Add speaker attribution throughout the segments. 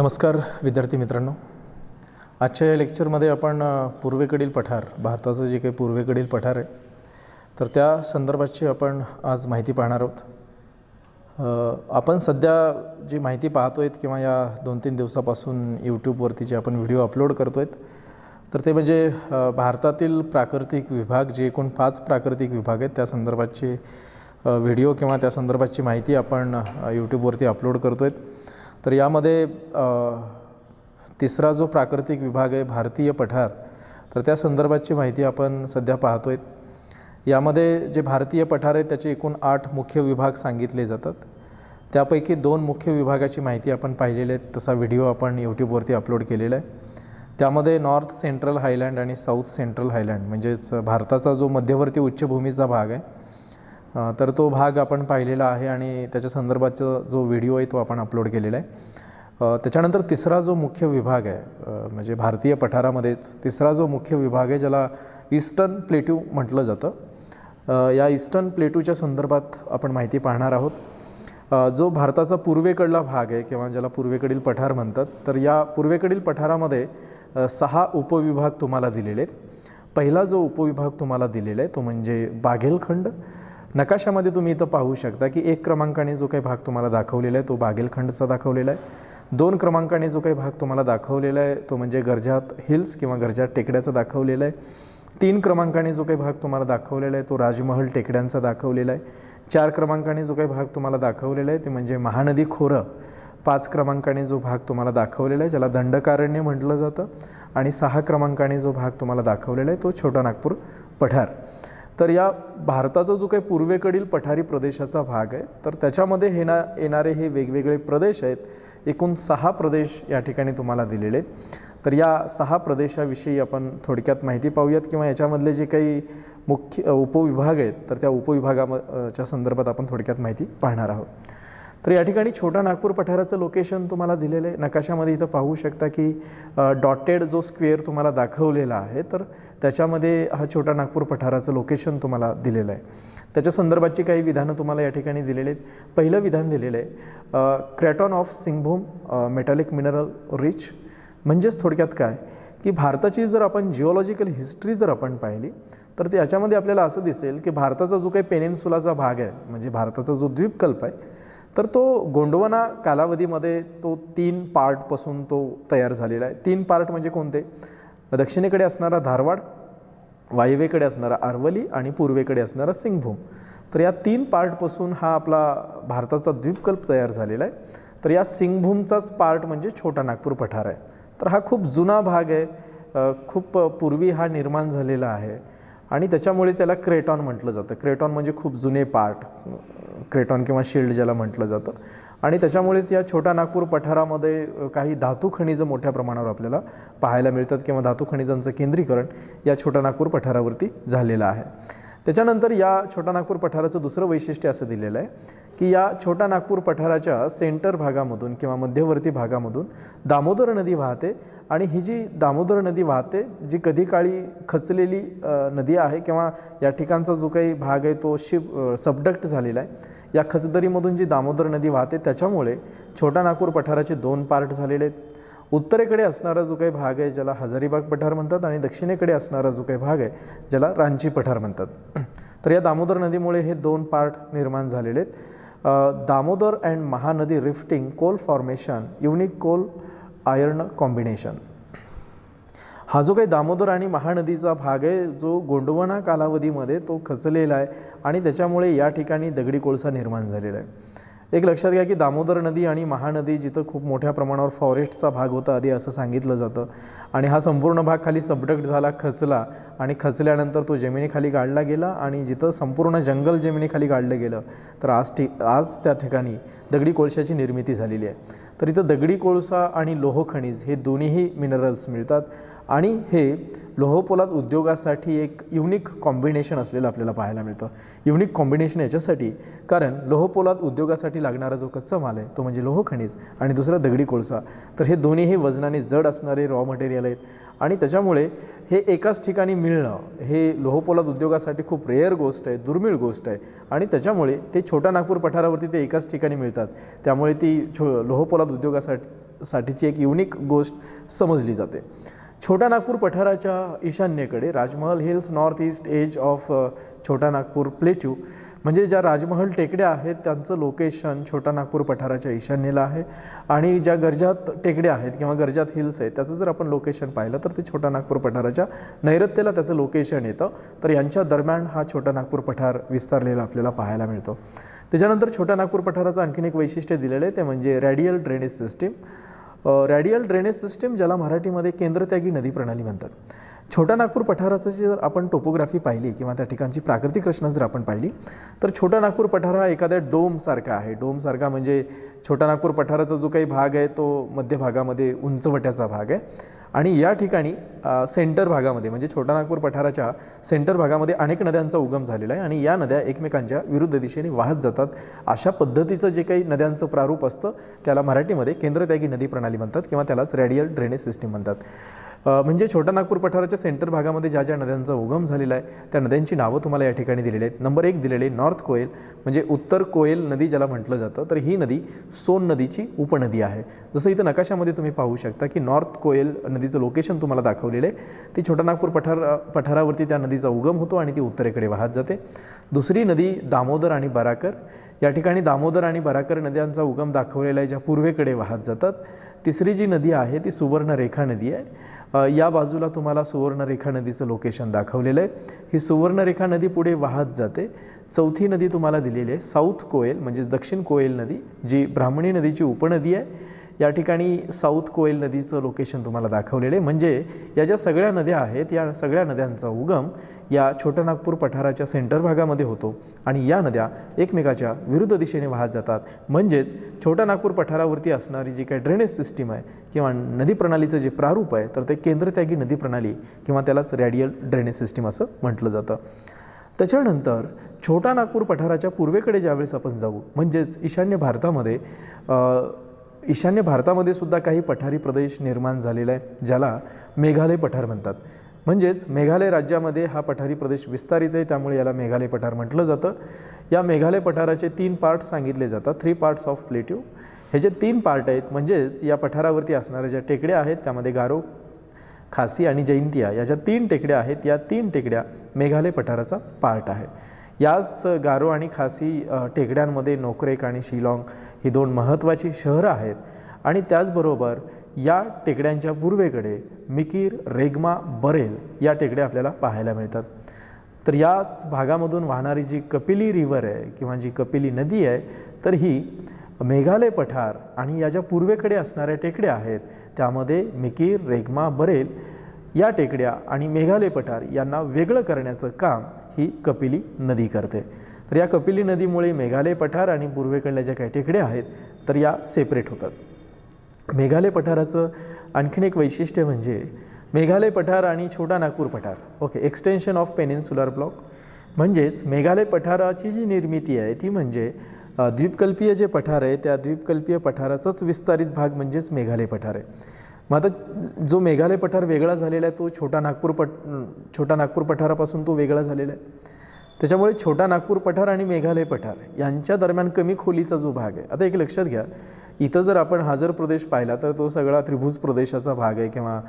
Speaker 1: नमस्कार विद्यार्थी मित्रांनो आजच्या या लेक्चरमध्ये आपण पूर्वेकडील पठार भारताचं जे काही पूर्वेकडील पठार आहे तर त्या संदर्भाची आपण आज माहिती पाहणार आहोत आपण सध्या जी माहिती पाहतो आहेत किंवा या दोन तीन दिवसापासून यूट्यूबवरती जे आपण व्हिडिओ अपलोड करतो आहेत तर ते म्हणजे भारतातील प्राकृतिक विभाग जे एकूण पाच प्राकृतिक विभाग आहेत त्या संदर्भाची व्हिडिओ किंवा त्या संदर्भाची माहिती आपण यूट्यूबवरती अपलोड करतो आहेत तर यामध्ये तिसरा जो प्राकृतिक विभाग आहे भारतीय पठार तर त्या संदर्भाची माहिती आपण सध्या पाहतो यामध्ये जे भारतीय पठार आहे त्याचे एकूण आठ मुख्य विभाग सांगितले जातात त्यापैकी दोन मुख्य विभागाची माहिती आपण पाहिलेली आहे तसा व्हिडिओ आपण यूट्यूबवरती अपलोड केलेला आहे त्यामध्ये नॉर्थ सेंट्रल हायलँड आणि साऊथ सेंट्रल हायलँड म्हणजेच भारताचा जो मध्यवर्ती उच्चभूमीचा भाग आहे तर तो भाग आपण पाहिलेला आहे आणि त्याच्या संदर्भात जो व्हिडिओ आहे तो आपण अपलोड केलेला आहे त्याच्यानंतर तिसरा जो मुख्य विभाग आहे म्हणजे भारतीय पठारामध्येच तिसरा जो मुख्य विभाग आहे ज्याला ईस्टर्न प्लेट्यू म्हटलं जातं या ईस्टर्न प्लेटूच्या संदर्भात आपण माहिती पाहणार आहोत जो भारताचा पूर्वेकडला भाग आहे किंवा ज्याला पूर्वेकडील पठार म्हणतात तर या पूर्वेकडील पठारामध्ये सहा उपविभाग तुम्हाला दिलेले आहेत पहिला जो उपविभाग तुम्हाला दिलेला आहे तो म्हणजे बाघेलखंड नकाशामध्ये तुम्ही इथं पाहू शकता की एक क्रमांकाने जो काही भाग तुम्हाला दाखवलेला आहे तो बागेलखंडचा दाखवलेला आहे दोन क्रमांकाने जो काही भाग तुम्हाला दाखवलेला आहे तो म्हणजे गर्जात हिल्स किंवा गर्जात टेकड्याचा दाखवलेला आहे तीन क्रमांकाने जो काही भाग तुम्हाला दाखवलेला आहे तो राजमहल टेकड्यांचा दाखवलेला आहे चार क्रमांकाने जो काही भाग तुम्हाला दाखवलेला आहे ते म्हणजे महानदी खोरं पाच क्रमांकाने जो भाग तुम्हाला दाखवलेला आहे ज्याला दंडकारण्य म्हटलं जातं आणि सहा क्रमांकाने जो भाग तुम्हाला दाखवलेला आहे तो छोटा नागपूर पठार तर या भारताचा जो काही पूर्वेकडील पठारी प्रदेशाचा भाग आहे तर त्याच्यामध्ये हे ना येणारे हे वेगवेगळे प्रदेश आहेत एकूण सहा प्रदेश या ठिकाणी तुम्हाला दिलेले आहेत तर या सहा प्रदेशाविषयी आपण थोडक्यात माहिती पाहूयात किंवा याच्यामधले जे काही मुख्य उपविभाग आहेत तर त्या उपविभागाच्या संदर्भात आपण थोडक्यात माहिती पाहणार आहोत तर या ठिकाणी छोटा नागपूर पठाराचं लोकेशन तुम्हाला दिलेलं आहे नकाशामध्ये इथं पाहू शकता की डॉटेड जो स्क्वेअर तुम्हाला दाखवलेला आहे तर त्याच्यामध्ये हा छोटा नागपूर पठाराचं लोकेशन तुम्हाला दिलेलं आहे त्याच्या संदर्भाची काही विधानं तुम्हाला या ठिकाणी दिलेली आहेत पहिलं विधान दिलेलं आहे craton of Singhbhum metallic mineral rich म्हणजेच थोडक्यात काय की भारताची जर आपण जिओलॉजिकल हिस्ट्री जर आपण पाहिली तर त्याच्यामध्ये आपल्याला असं दिसेल की भारताचा जो काही पेनेन्सुलाचा भाग आहे म्हणजे भारताचा जो द्वीपकल्प आहे तर तो गोंडवना कालावधीमध्ये तो तीन पार्टपासून तो तयार झालेला आहे तीन पार्ट म्हणजे कोणते दक्षिणेकडे असणारा धारवाड वायव्येकडे असणारा अरवली आणि पूर्वेकडे असणारा सिंगभूम तर या तीन पार्टपासून हा आपला भारताचा द्वीपकल्प तयार झालेला आहे तर या सिंगभूमचाच पार्ट म्हणजे छोटा नागपूर पठार आहे तर हा खूप जुना भाग आहे खूप पूर्वी हा निर्माण झालेला आहे आणि त्याच्यामुळे त्याला क्रेटॉन म्हटलं जातं क्रेटॉन म्हणजे खूप जुने पार्ट क्रेटॉन किंवा शिल्ड ज्याला म्हटलं जातं आणि त्याच्यामुळेच या छोटा नागपूर पठारामध्ये काही धातू खनिजं मोठ्या प्रमाणावर आपल्याला पाहायला मिळतात किंवा धातू खनिजांचं केंद्रीकरण या छोटा नागपूर पठारावरती झालेलं आहे त्याच्यानंतर या छोटा नागपूर पठाराचं दुसरं वैशिष्ट्य असं दिलेलं आहे की या छोटा नागपूर पठाराच्या सेंटर भागामधून किंवा मध्यवर्ती भागामधून दामोदर नदी वाहते आणि ही जी दामोदर नदी वाहते जी कधी काळी खचलेली नदी आहे किंवा या ठिकाणचा जो काही भाग आहे तो शिप सबडक्ट झालेला आहे या खचदरीमधून जी दामोदर नदी वाहते त्याच्यामुळे छोटा नागपूर पठाराचे दोन पार्ट झालेले आहेत उत्तरेकडे असणारा जो काही भाग आहे ज्याला हजारीबाग पठार म्हणतात आणि दक्षिणेकडे असणारा जो काही भाग आहे ज्याला रांची पठार म्हणतात तर या दामोदर नदीमुळे हे दोन पार्ट निर्माण झालेले आहेत Damodar and Mahanadi rifting coal formation unique coal iron combination हा जो काही दामोदर आणि महानदीचा भाग आहे जो गोंडवणा कालावधीमध्ये तो खचलेला आहे आणि त्याच्यामुळे या ठिकाणी दगडी कोळसा निर्माण झालेला आहे एक लक्षात घ्या की दामोदर नदी आणि महानदी जिथं खूप मोठ्या प्रमाणावर फॉरेस्टचा भाग होता आधी असं सांगितलं जातं आणि हा संपूर्ण भाग खाली सबडक्ट झाला खचला आणि खचल्यानंतर तो जमिनीखाली गाडला गेला आणि जिथं संपूर्ण जंगल जमिनीखाली गाडलं गेलं तर आज ठी आज त्या ठिकाणी दगडी कोळशाची निर्मिती झालेली आहे तर इथं दगडी कोळसा आणि लोहखनिज हे दोन्हीही मिनरल्स मिळतात आणि हे लोहपोलाद उद्योगासाठी एक युनिक कॉम्बिनेशन असलेलं आपल्याला पाहायला मिळतं युनिक कॉम्बिनेशन याच्यासाठी कारण लोहपोलाद उद्योगासाठी लागणारा जो कच्चा माल आहे तो म्हणजे लोहखनिज आणि दुसरा दगडी कोळसा तर हे दोन्हीही वजनाने जड असणारे रॉ मटेरियल आहेत आणि त्याच्यामुळे हे एकाच ठिकाणी मिळणं हे लोहपोलाद उद्योगासाठी खूप रेअर गोष्ट आहे दुर्मिळ गोष्ट आहे आणि त्याच्यामुळे ते छोटा नागपूर पठारावरती ते एकाच ठिकाणी मिळतात त्यामुळे ती छो लोहपोलाद उद्योगासाठी साठीची एक युनिक गोष्ट समजली जाते छोटा नागपूर पठाराच्या ईशान्येकडे Rajmahal hills north east edge of Chota Nagpur plateau म्हणजे ज्या राजमहल टेकड्या आहेत त्यांचं लोकेशन छोटा नागपूर पठाराच्या ईशान्येला आहे आणि ज्या गर्जात टेकड्या आहेत किंवा गर्जात हिल्स आहेत त्याचं जर आपण लोकेशन पाहिलं तर ते छोटा नागपूर पठाराच्या नैऋत्येला त्याचं लोकेशन येतं तर यांच्या दरम्यान हा छोटा नागपूर पठार विस्तारलेला आपल्याला पाहायला मिळतो त्याच्यानंतर छोटा नागपूर पठाराचं आणखीन एक वैशिष्ट्य दिलेलं आहे ते म्हणजे radial drainage system radial drainage system ज्याला मराठीमध्ये केंद्रत्यागी नदी प्रणाली म्हणतात छोटा नागपूर पठाराचं जर आपण टोपोग्राफी पाहिली किंवा त्या ठिकाणची प्राकृतिक रचना जर आपण पाहिली तर छोटा नागपूर पठार हा एखाद्या डोमसारखा आहे डोमसारखा म्हणजे छोटा नागपूर पठाराचा जो काही भाग आहे तो मध्य भागामध्ये उंचवट्याचा भाग आहे आणि या ठिकाणी सेंटर भागामध्ये म्हणजे छोटा नागपूर पठाराच्या सेंटर भागामध्ये अनेक नद्यांचा उगम झालेला आहे आणि या नद्या एकमेकांच्या विरुद्ध दिशेने वाहत जातात अशा पद्धतीचं जे काही नद्यांचं प्रारूप असतं त्याला मराठीमध्ये केंद्रत्यागी नदी प्रणाली म्हणतात किंवा त्यालाच रॅडियल ड्रेनेज सिस्टीम म्हणतात म्हणजे छोटा नागपूर पठाराच्या सेंटर भागामध्ये ज्या ज्या नद्यांचा उगम झालेला आहे त्या नद्यांची नावं तुम्हाला या ठिकाणी दिलेली आहेत नंबर एक दिलेले नॉर्थ कोयल म्हणजे उत्तर कोयल नदी ज्याला म्हटलं जातं तर ही नदी सोन नदीची उपनदी आहे जसं इथं नकाशामध्ये तुम्ही पाहू शकता की नॉर्थ कोयल नदीचं लोकेशन तुम्हाला दाखवलेलं आहे ती छोटा नागपूर पठार पठारावरती त्या नदीचा उगम होतो आणि ती उत्तरेकडे वाहत जाते दुसरी नदी दामोदर आणि बराकर या ठिकाणी दामोदर आणि बराकर नद्यांचा उगम दाखवलेला आहे ज्या पूर्वेकडे वाहत जातात तिसरी जी नदी आहे ती सुवर्णरेखा नदी आहे या बाजूला तुम्हाला सुवर्णरेखा नदीचं लोकेशन दाखवलेलं आहे ही सुवर्णरेखा नदी पुढे वाहत जाते चौथी नदी तुम्हाला दिलेली आहे साऊथ कोयल म्हणजेच दक्षिण कोयल नदी जी ब्राह्मणी नदीची उपनदी आहे या ठिकाणी साऊथ कोयल नदीचं लोकेशन तुम्हाला दाखवलेलं आहे म्हणजे या ज्या सगळ्या नद्या आहेत या सगळ्या नद्यांचा उगम या छोटा नागपूर पठाराच्या सेंटर भागामध्ये होतो आणि या नद्या एकमेकाच्या विरुद्ध दिशेने वाहत जातात म्हणजेच छोटा नागपूर पठारावरती असणारी जी काही ड्रेनेज सिस्टीम आहे किंवा नदी प्रणालीचं जे प्रारूप आहे तर ते केंद्रत्यागी नदी प्रणाली किंवा त्यालाच रॅडियल ड्रेनेज सिस्टीम असं म्हटलं जातं त्याच्यानंतर छोटा नागपूर पठाराच्या पूर्वेकडे ज्यावेळेस आपण जाऊ म्हणजेच ईशान्य भारतामध्ये ईशान्य भारतामध्ये सुद्धा काही पठारी प्रदेश निर्माण झालेला आहे ज्याला मेघालय पठार म्हणतात म्हणजेच मेघालय राज्यामध्ये हा पठारी प्रदेश विस्तारित आहे त्यामुळे याला मेघालय पठार म्हटलं जातं या मेघालय पठाराचे तीन पार्ट सांगितले जातात थ्री पार्ट्स ऑफ प्लेट्यू हे जे तीन पार्ट आहेत म्हणजेच या पठारावरती असणाऱ्या ज्या टेकड्या आहेत त्यामध्ये गारो खासी आणि जयंतिया या ज्या तीन टेकड्या आहेत या तीन टेकड्या मेघालय पठाराचा पार्ट आहे याच गारो आणि खासी टेकड्यांमध्ये नोकरेक आणि शिलाँग ही दोन महत्त्वाची शहरं आहेत आणि त्याचबरोबर या टेकड्यांच्या पूर्वेकडे मिकीर रेगमा बरेल या टेकड्या आपल्याला पाहायला मिळतात तर याच भागामधून वाहणारी जी कपिली रिव्हर आहे किंवा जी कपिली नदी आहे तर ही मेघालय पठार आणि या ज्या पूर्वेकडे असणाऱ्या टेकड्या आहेत त्यामध्ये मिकीर रेगमा बरेल या टेकड्या आणि मेघालय पठार यांना वेगळं करण्याचं काम ही कपिली नदी करते तर या कपिली नदीमुळे मेघालय पठार आणि पूर्वेकडल्या ज्या काही टेकड्या आहेत तर या सेपरेट होतात मेघालय पठाराचं आणखीन एक वैशिष्ट्य म्हणजे मेघालय पठार आणि छोटा नागपूर पठार okay extension of peninsular block म्हणजेच मेघालय पठाराची जी निर्मिती आहे ती म्हणजे द्वीपकल्पीय जे पठार आहे त्या द्वीपकल्पीय पठाराचाच विस्तारित भाग म्हणजेच मेघालय पठार आहे मग आता जो मेघालय पठार वेगळा झालेला आहे तो छोटा नागपूर पठ छोटा नागपूर पठारापासून तो वेगळा झालेला आहे त्याच्यामुळे छोटा नागपूर पठार आणि मेघालय पठार यांच्या दरम्यान कमी खोलीचा जो भाग आहे आता एक लक्षात घ्या इथं जर आपण हा जर प्रदेश पाहिला तर तो सगळा त्रिभुज प्रदेशाचा भाग आहे किंवा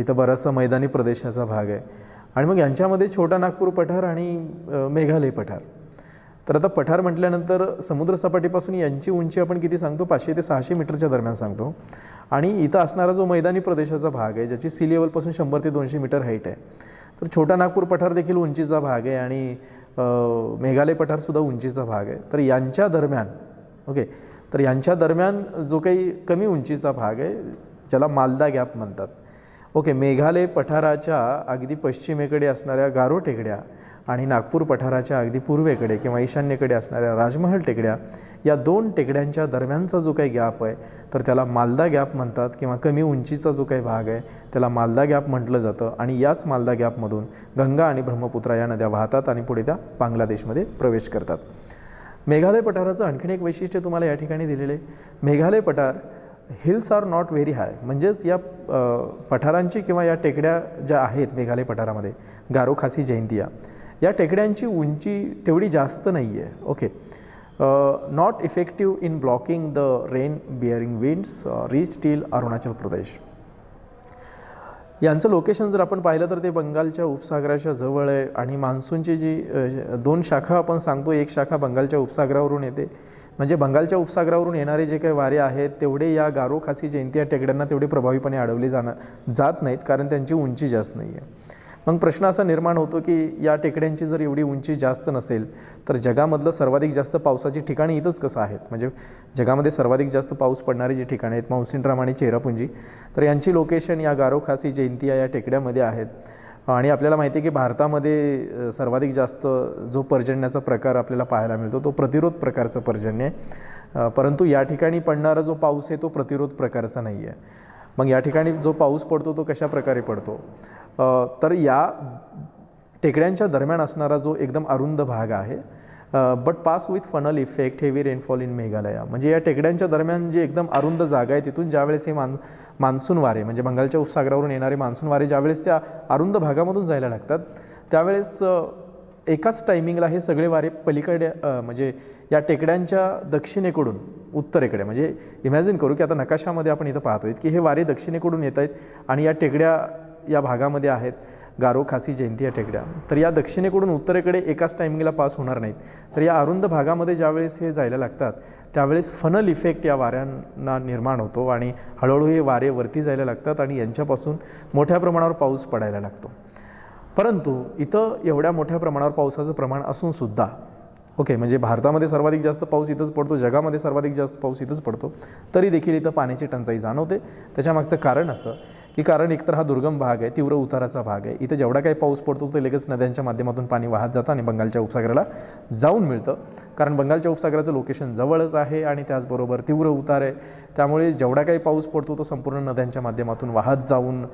Speaker 1: इथं बराचसा मैदानी प्रदेशाचा भाग आहे आणि मग यांच्यामध्ये छोटा नागपूर पठार आणि मेघालय पठार तर आता पठार म्हटल्यानंतर समुद्रसपाटीपासून यांची उंची आपण किती सांगतो पाचशे ते सहाशे मीटरच्या दरम्यान सांगतो आणि इथं असणारा जो मैदानी प्रदेशाचा भाग आहे ज्याची सी लेवलपासून शंभर ते दोनशे मीटर हाईट आहे तर छोटा नागपूर पठार देखील उंचीचा भाग आहे आणि मेघालय पठारसुद्धा उंचीचा भाग आहे तर यांच्या दरम्यान ओके तर यांच्या दरम्यान जो काही कमी उंचीचा भाग आहे ज्याला मालदा गॅप म्हणतात ओके मेघालय पठाराच्या अगदी पश्चिमेकडे असणाऱ्या गारो टेकड्या आणि नागपूर पठाराच्या अगदी पूर्वेकडे किंवा ईशान्येकडे असणाऱ्या राजमहल टेकड्या या दोन टेकड्यांच्या दरम्यानचा जो काही गॅप आहे तर त्याला मालदा गॅप म्हणतात किंवा कमी उंचीचा जो काही भाग आहे त्याला मालदा गॅप म्हटलं जातं आणि याच मालदा गॅपमधून गंगा आणि ब्रह्मपुत्रा या नद्या वाहतात आणि पुढे त्या बांगलादेशमध्ये प्रवेश करतात मेघालय पठाराचं आणखीन एक वैशिष्ट्य तुम्हाला या ठिकाणी दिलेलं आहे मेघालय पठार hills are not very high म्हणजेच या पठारांची किंवा या टेकड्या ज्या आहेत मेघालय पठारामध्ये गारो खासी जयंतिया या टेकड्यांची उंची तेवढी जास्त नाही आहे okay not effective in blocking the rain bearing winds reach till Arunachal Pradesh यांचं लोकेशन जर आपण पाहिलं तर ते बंगालच्या उपसागराच्या जवळ आहे आणि मान्सूनची जी दोन शाखा आपण सांगतो एक शाखा बंगालच्या उपसागरावरून येते म्हणजे बंगालच्या उपसागरावरून येणारे जे काही वारे आहेत तेवढे या गारो खासी जयंती या टेकड्यांना तेवढे प्रभावीपणे अडवले जाणार जात नाहीत कारण त्यांची उंची जास्त नाही आहे मग प्रश्न असा निर्माण होतो की या टेकड्यांची जर एवढी उंची जास्त नसेल तर जगामधलं सर्वाधिक जास्त पावसाची ठिकाणी इथंच कसं आहेत म्हणजे जगामध्ये सर्वाधिक जास्त पाऊस पडणारी जी ठिकाणे आहेत मौसिनराम आणि चेरापुंजी तर यांची लोकेशन या गारोखासी जयंतिया या टेकड्यामध्ये आहेत आणि आपल्याला माहिती आहे की भारतामध्ये सर्वाधिक जास्त जो पर्जन्याचा प्रकार आपल्याला पाहायला मिळतो तो प्रतिरोध प्रकारचं पर्जन्य आहे परंतु या ठिकाणी पडणारा जो पाऊस आहे तो प्रतिरोध प्रकारचा नाही आहे मग या ठिकाणी जो पाऊस पडतो तो कशा प्रकारे पडतो तर या टेकड्यांच्या दरम्यान असणारा जो एकदम अरुंद भाग आहे but pass with funnel effect heavy rainfall in Meghalaya म्हणजे या टेकड्यांच्या दरम्यान जी एकदम अरुंद जागा आहे तिथून ज्यावेळेस हे मान मान्सून वारे म्हणजे बंगालच्या उपसागरावरून येणारे मान्सून वारे ज्यावेळेस त्या अरुंद भागामधून जायला लागतात त्यावेळेस एकाच टायमिंगला हे सगळे वारे पलीकडे म्हणजे या टेकड्यांच्या दक्षिणेकडून उत्तरेकडे म्हणजे इमॅजिन करू की आता नकाशामध्ये आपण इथं पाहतोय की हे वारे दक्षिणेकडून येत आहेत आणि या टेकड्या या भागामध्ये आहेत गारो खासी जयंती या टेकड्या तर या दक्षिणेकडून उत्तरेकडे एकाच टायमिंगला पास होणार नाहीत तर या अरुंद भागामध्ये ज्यावेळेस हे जायला लागतात त्यावेळेस फनल इफेक्ट या वाऱ्यांना निर्माण होतो आणि हळूहळू हे वारे वरती जायला लागतात आणि यांच्यापासून मोठ्या प्रमाणावर पाऊस पडायला लागतो परंतु इथं एवढ्या मोठ्या प्रमाणावर पावसाचं प्रमाण असूनसुद्धा ओके म्हणजे भारतामध्ये सर्वाधिक जास्त पाऊस इथंच पडतो जगामध्ये सर्वाधिक जास्त पाऊस इथंच पडतो तरी देखील इथं पाण्याची टंचाई जाणवते त्याच्यामागचं कारण असं की कारण एकतर हा दुर्गम भाग आहे तीव्र उताराचा भाग आहे इथं जेवढा काही पाऊस पडतो तो लगेच नद्यांच्या माध्यमातून पाणी वाहत जातं आणि बंगालच्या उपसागराला जाऊन मिळतं कारण बंगालच्या उपसागराचं लोकेशन जवळच आहे आणि त्याचबरोबर तीव्र उतार आहे त्यामुळे जेवढा काही पाऊस पडतो तो संपूर्ण नद्यांच्या माध्यमातून वाहत जाऊन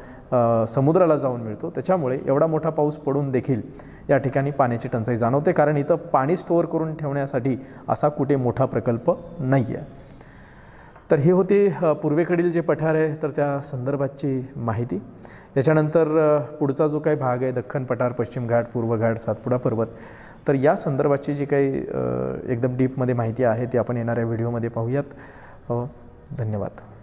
Speaker 1: समुद्राला जाऊन मिळतो त्याच्यामुळे एवढा मोठा पाऊस पडून देखील या ठिकाणी पाण्याची टंचाई जाणवते कारण इथं पाणी स्टोअर करून ठेवण्यासाठी असा कुठे मोठा प्रकल्प नाही आहे तर हे होते पूर्वेकडील जे पठार आहे तर त्या संदर्भातची माहिती याच्यानंतर पुढचा जो काही भाग आहे दख्खन पठार पश्चिम घाट पूर्व घाट सातपुडा पर्वत तर या संदर्भाची जी काही एकदम डीपमध्ये माहिती आहे ती आपण येणाऱ्या व्हिडिओमध्ये पाहूयात धन्यवाद